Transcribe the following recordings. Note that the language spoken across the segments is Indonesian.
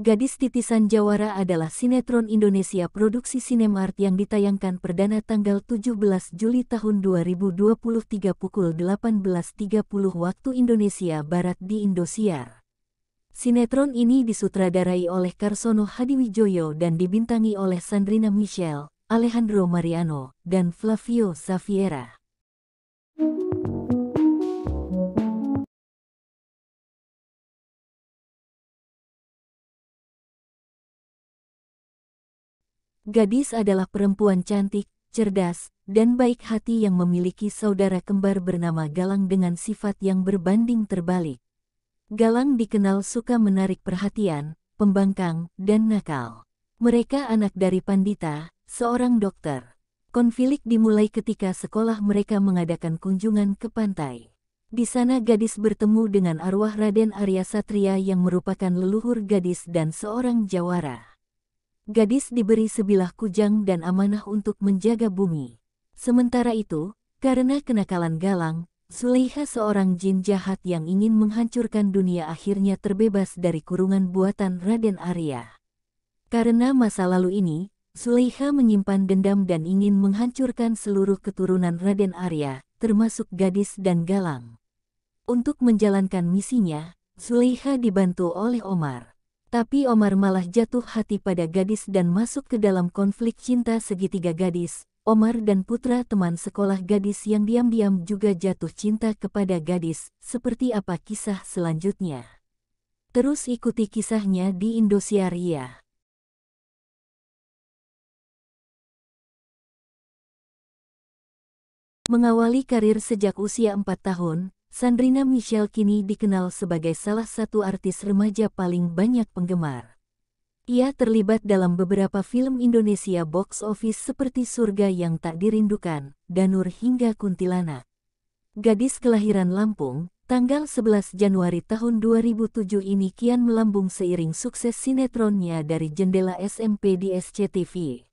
Gadis Titisan Jawara adalah sinetron Indonesia produksi Sinemart yang ditayangkan perdana tanggal 17 Juli tahun 2023 pukul 18.30 waktu Indonesia Barat di Indosiar. Sinetron ini disutradarai oleh Karsono Hadiwijoyo dan dibintangi oleh Sandrina Michelle, Alejandro Mariano, dan Flavio Saviera. Gadis adalah perempuan cantik, cerdas, dan baik hati yang memiliki saudara kembar bernama Galang dengan sifat yang berbanding terbalik. Galang dikenal suka menarik perhatian, pembangkang, dan nakal. Mereka anak dari Pandita, seorang dokter. Konflik dimulai ketika sekolah mereka mengadakan kunjungan ke pantai. Di sana gadis bertemu dengan arwah Raden Arya Satria yang merupakan leluhur gadis dan seorang jawara gadis diberi sebilah kujang dan amanah untuk menjaga bumi. Sementara itu, karena kenakalan Galang, Zulaiha seorang jin jahat yang ingin menghancurkan dunia akhirnya terbebas dari kurungan buatan Raden Arya. Karena masa lalu ini, Zulaiha menyimpan dendam dan ingin menghancurkan seluruh keturunan Raden Arya, termasuk gadis dan Galang. Untuk menjalankan misinya, Zulaiha dibantu oleh Omar. Tapi Omar malah jatuh hati pada gadis dan masuk ke dalam konflik cinta segitiga gadis. Omar dan putra teman sekolah gadis yang diam-diam juga jatuh cinta kepada gadis, seperti apa kisah selanjutnya. Terus ikuti kisahnya di Indosiaria. Ya. Mengawali karir sejak usia 4 tahun, Sandrina Michelle kini dikenal sebagai salah satu artis remaja paling banyak penggemar. Ia terlibat dalam beberapa film Indonesia box office seperti Surga yang Tak Dirindukan, Danur hingga Kuntilanak. Gadis kelahiran Lampung, tanggal 11 Januari tahun 2007 ini kian melambung seiring sukses sinetronnya dari jendela SMP di SCTV.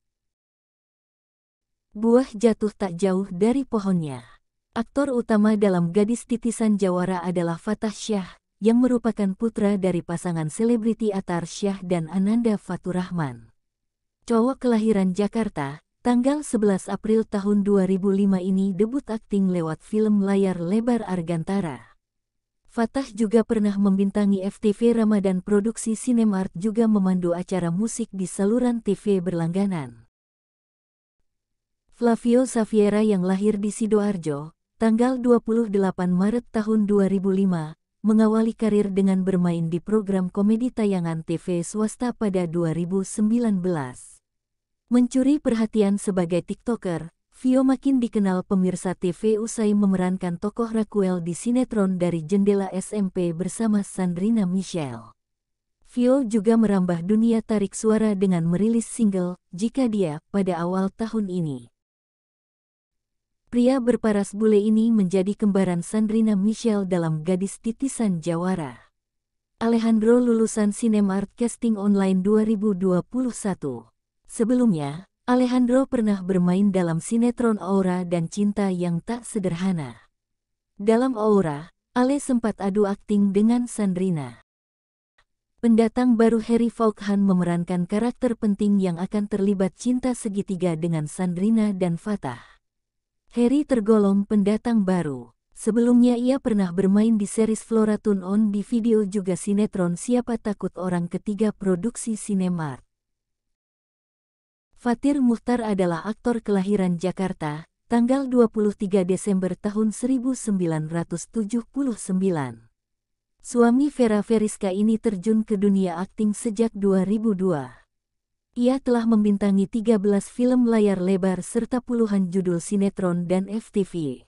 Buah jatuh tak jauh dari pohonnya. Aktor utama dalam Gadis Titisan Jawara adalah Fatah Syah, yang merupakan putra dari pasangan selebriti Atar Syah dan Ananda Faturahman. Cowok kelahiran Jakarta, tanggal 11 April tahun 2005 ini debut akting lewat film layar lebar Argantara. Fatah juga pernah membintangi FTV Ramadan Produksi Sinemart juga memandu acara musik di saluran TV berlangganan. Flavio Saviera yang lahir di Sidoarjo, tanggal 28 Maret tahun 2005, mengawali karir dengan bermain di program komedi tayangan TV swasta pada 2019. Mencuri perhatian sebagai TikToker, Vio makin dikenal pemirsa TV usai memerankan tokoh Raquel di sinetron dari jendela SMP bersama Sandrina Michelle. Vio juga merambah dunia tarik suara dengan merilis single, Jika Dia, pada awal tahun ini. Pria berparas bule ini menjadi kembaran Sandrina Michelle dalam Gadis Titisan Jawara. Alejandro lulusan Cinemart Casting Online 2021. Sebelumnya, Alejandro pernah bermain dalam sinetron Aura dan Cinta yang Tak Sederhana. Dalam Aura, Ale sempat adu akting dengan Sandrina. Pendatang baru Harry Faulkhan memerankan karakter penting yang akan terlibat cinta segitiga dengan Sandrina dan Fatah. Harry tergolong pendatang baru. Sebelumnya ia pernah bermain di series Flora Tune On di video juga sinetron Siapa Takut Orang Ketiga produksi Sinemart. Fatir Muhtar adalah aktor kelahiran Jakarta, tanggal 23 Desember tahun 1979. Suami Vera Veriska ini terjun ke dunia akting sejak 2002. Ia telah membintangi 13 film layar lebar serta puluhan judul sinetron dan FTV.